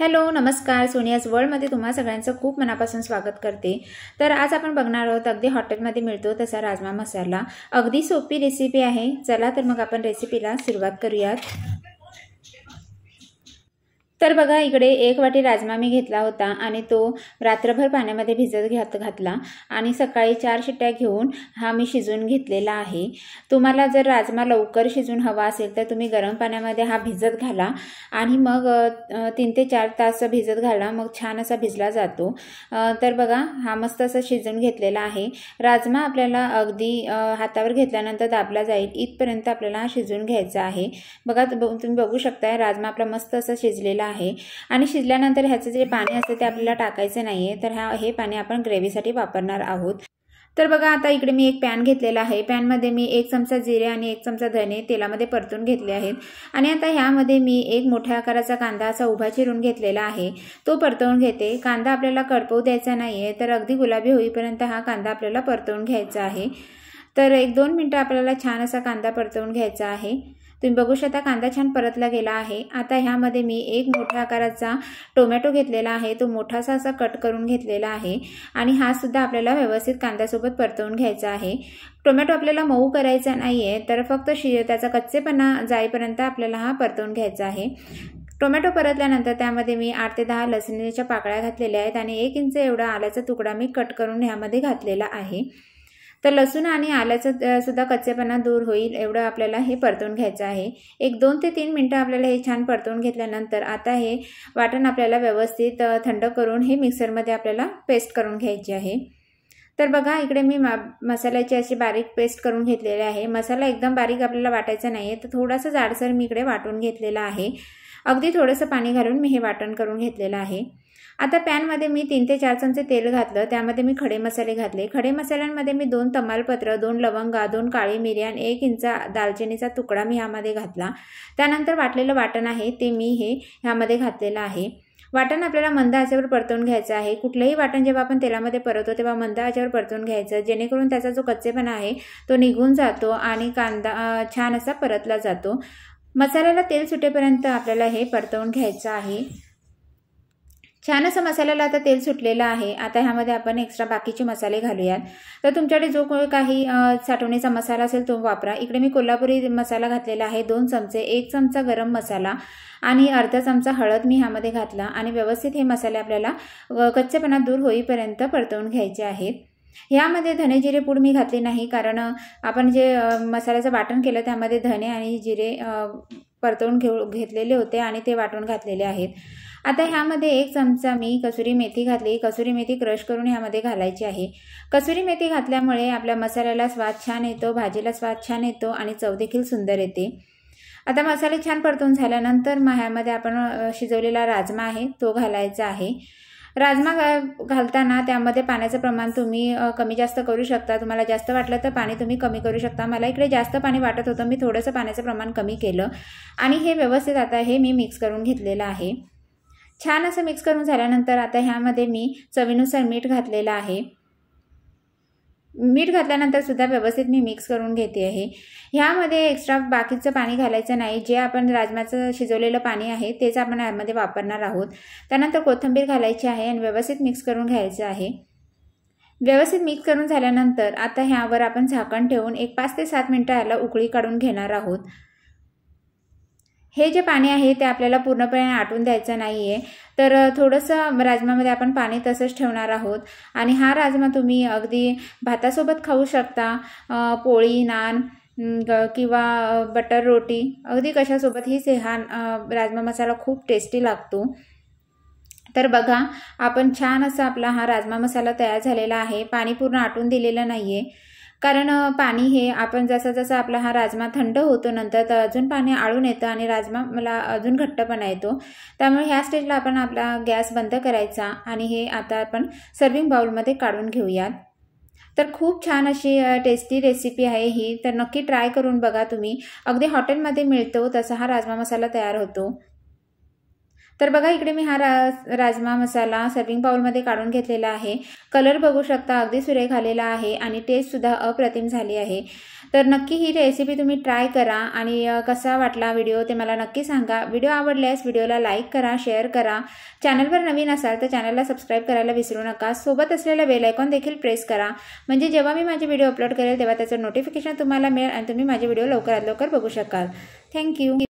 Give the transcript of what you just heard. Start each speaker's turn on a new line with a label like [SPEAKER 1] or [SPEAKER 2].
[SPEAKER 1] hello नमस्कार सोनियाज वर्ल्डमध्ये तुम्हा सगळ्यांचं खूप मनापासून स्वागत करते तर आज आपण बघणार आहोत अगदी हॉटेलमध्ये मिळतो तसा राजमा मसाला अगदी सोपी रेसिपी आहे चला तर मग आपण रेसिपीला सुरुवात करूयात तर बघा इकडे एक वाटी राजमा मी घेतला होता आणि तो रात्रभर पाण्यामध्ये भिजत घात घातला आणि सकाळी चार शिट्ट्या घेऊन हा मी शिजून घेतलेला आहे तुम्हाला जर राजमा लवकर शिजून हवा असेल तर तुम्ही गरम पाण्यामध्ये हा भिजत घाला आणि मग तीन ते चार तास भिजत घाला मग छान असा भिजला जातो तर बघा हा मस्त असा शिजून घेतलेला आहे राजमा आपल्याला अगदी हातावर घेतल्यानंतर दाबला जाईल इथपर्यंत आपल्याला हा शिजून घ्यायचा आहे बघा तुम्ही बघू शकताय राजमा आपला मस्त असा शिजलेला आहे आणि शिजल्यानंतर ह्याचं जे पाणी असते ते आपल्याला टाकायचं नाही आहे तर ह्या हे पाणी आपण ग्रेव्हीसाठी वापरणार आहोत तर बघा आता इकडे मी एक पॅन घेतलेला आहे पॅनमध्ये मी एक चमचा जिरे आणि एक चमचा धने तेलामध्ये परतून घेतले आहेत आणि आता ह्यामध्ये मी एक मोठ्या आकाराचा कांदा असा उभा चिरून घेतलेला आहे तो परतवून घेते कांदा आपल्याला कडपवू द्यायचा नाही आहे तर अगदी गुलाबी होईपर्यंत हा कांदा आपल्याला परतवून घ्यायचा आहे तर एक दोन मिनटं आपल्याला छान असा कांदा परतवून घ्यायचा आहे तुम्ही बघू शकता कांदा छान परतला गेला आहे आता ह्यामध्ये मी एक मोठ्या आकाराचा टोमॅटो घेतलेला आहे तो मोठासा असा कट करून घेतलेला आहे आणि हा सुद्धा आपल्याला व्यवस्थित कांद्यासोबत परतवून घ्यायचा आहे टोमॅटो आपल्याला मऊ करायचा नाही आहे तर फक्त शि त्याचा कच्चेपणा जाईपर्यंत आपल्याला हा परतवून घ्यायचा आहे टोमॅटो परतल्यानंतर त्यामध्ये मी आठ ते दहा लसणीच्या पाकळ्या घातलेल्या आहेत आणि एक इंच एवढा आल्याचा तुकडा मी कट करून ह्यामध्ये घातलेला आहे तर लसूण आणि आल्याचं सुद्धा कच्चेपणा दूर होईल एवढं आपल्याला हे परतून घ्यायचं आहे एक दोन ते तीन मिनटं आपल्याला हे छान परतून घेतल्यानंतर आता हे वाटण आपल्याला व्यवस्थित थंड करून हे मिक्सरमध्ये आपल्याला पेस्ट करून घ्यायची आहे तर बघा इकडे मी मा मसाल्याची अशी बारीक पेस्ट करून घेतलेली आहे मसाला एकदम बारीक आपल्याला वाटायचा नाही आहे तर थोडासा जाडसर मी इकडे वाटून घेतलेला आहे अगदी थोडंसं पाणी घालून मी हे वाटण करून घेतलेलं आहे आता पॅनमध्ये मी तीन ते चार चमचे तेल घातलं त्यामध्ये मी खडे मसाले घातले खडे मसाल्यांमध्ये मी दोन तमालपत्र दोन लवंगा दोन काळी मिरी आणि एक इंच दालचिनीचा तुकडा मी ह्यामध्ये घातला त्यानंतर वाटलेलं वाटण आहे ते मी हे ह्यामध्ये घातलेलं आहे वाटण आपल्याला मंद आचेवर परतवून घ्यायचं आहे कुठलंही वाटण जेव्हा आपण तेलामध्ये परतो तेव्हा मंद आचेवर परतवून घ्यायचं जेणेकरून त्याचा जो कच्चेपणा आहे तो निघून जातो आणि कांदा छान असा परतला जातो मसाल्याला तेल सुटेपर्यंत आपल्याला हे परतवून घ्यायचं आहे छान असं मसाल्याला आता तेल सुटलेलं आहे आता ह्यामध्ये आपण एक्स्ट्रा बाकीचे मसाले घालूयात तर तुमच्याकडे जो काही साठवणीचा मसाला असेल तो वापरा इकडे मी कोल्हापुरी मसाला घातलेला आहे दोन चमचे एक चमचा गरम मसाला आणि अर्धा चमचा हळद मी ह्यामध्ये घातला आणि व्यवस्थित हे मसाले आपल्याला कच्चेपणा दूर होईपर्यंत परतवून घ्यायचे आहेत ह्यामध्ये धने जिरे पूड मी घातले नाही कारण आपण जे मसाल्याचं वाटण केलं त्यामध्ये धने आणि जिरे परतवून घेऊ घेतलेले होते आणि ते वाटून घातलेले आहेत आता ह्यामध्ये एक चमचा मी कसुरी मेथी घातली कसुरी मेथी क्रश करून ह्यामध्ये घालायची आहे कसुरी मेथी घातल्यामुळे आपल्या मसाल्याला स्वाद छान येतो भाजीला स्वाद छान येतो आणि चव देखील सुंदर येते आता मसाले छान परतून झाल्यानंतर मग ह्यामध्ये आपण शिजवलेला राजमा आहे तो घालायचा आहे राजमा घालताना त्यामध्ये पाण्याचं प्रमाण तुम्ही कमी जास्त करू शकता तुम्हाला जास्त वाटलं तर पाणी तुम्ही कमी करू शकता मला इकडे जास्त पाणी वाटत होतं मी थोडंसं पाण्याचं प्रमाण कमी केलं आणि हे व्यवस्थित आता हे मी मिक्स करून घेतलेलं आहे छान असं मिक्स करून झाल्यानंतर आता ह्यामध्ये मी चवीनुसार मीठ घातलेलं आहे मीठ घातल्यानंतर सुद्धा व्यवस्थित मी मिक्स करून घेते आहे ह्यामध्ये एक्स्ट्रा बाकीचं पाणी घालायचं नाही जे आपण राजमाचं शिजवलेलं पाणी आहे तेच आपण यामध्ये वापरणार आहोत त्यानंतर कोथिंबीर घालायची आहे आणि व्यवस्थित मिक्स करून घ्यायचं आहे व्यवस्थित मिक्स करून झाल्यानंतर आता ह्यावर आपण झाकण ठेवून एक पाच ते सात मिनटं याला उकळी काढून घेणार आहोत हे जे पाणी आहे ते आपल्याला पूर्णपणे आटून द्यायचं नाही आहे तर थोडंसं राजमामध्ये आपण पाणी तसंच ठेवणार आहोत आणि हा राजमा तुम्ही अगदी भातासोबत खाऊ शकता पोळी नान किंवा बटर रोटी अगदी हीच हा राजमा मसाला खूप टेस्टी लागतो तर बघा आपण छान असा आपला हा राजमा मसाला तयार झालेला आहे पाणी पूर्ण आटून दिलेलं नाही आहे कारण पाणी हे आपण जसा जसा आपला हा राजमा थंड होतो नंतर तर अजून पाणी आळून येतं आणि राजमा मला अजून घट्टपणा येतो त्यामुळे ह्या स्टेजला आपण आपला गॅस बंद करायचा आणि हे आता आपण सर्विंग बाउलमध्ये काढून घेऊयात तर खूप छान अशी टेस्टी रेसिपी आहे ही तर नक्की ट्राय करून बघा तुम्ही अगदी हॉटेलमध्ये मिळतो तसा हा राजमा मसाला तयार होतो तर बघा इकडे मी हा राजमा मसाला सर्विंग पाऊलमध्ये काढून घेतलेला आहे कलर बघू शकता अगदी सुरेख आलेला आहे आणि टेस्टसुद्धा अप्रतिम झाली आहे तर नक्की ही रेसिपी तुम्ही ट्राय करा आणि कसा वाटला व्हिडिओ ते मला नक्की सांगा व्हिडिओ आवडल्यास व्हिडिओला लाईक करा शेअर करा चॅनलवर नवीन असाल तर चॅनलला सबस्क्राईब करायला विसरू नका सोबत असलेला बेल आयकॉन देखील प्रेस करा म्हणजे जेव्हा मी माझे व्हिडिओ अपलोड करेल तेव्हा त्याचं नोटिफिकेशन तुम्हाला मिळेल आणि तुम्ही माझे व्हिडिओ लवकरात लवकर बघू शकाल थँक्यू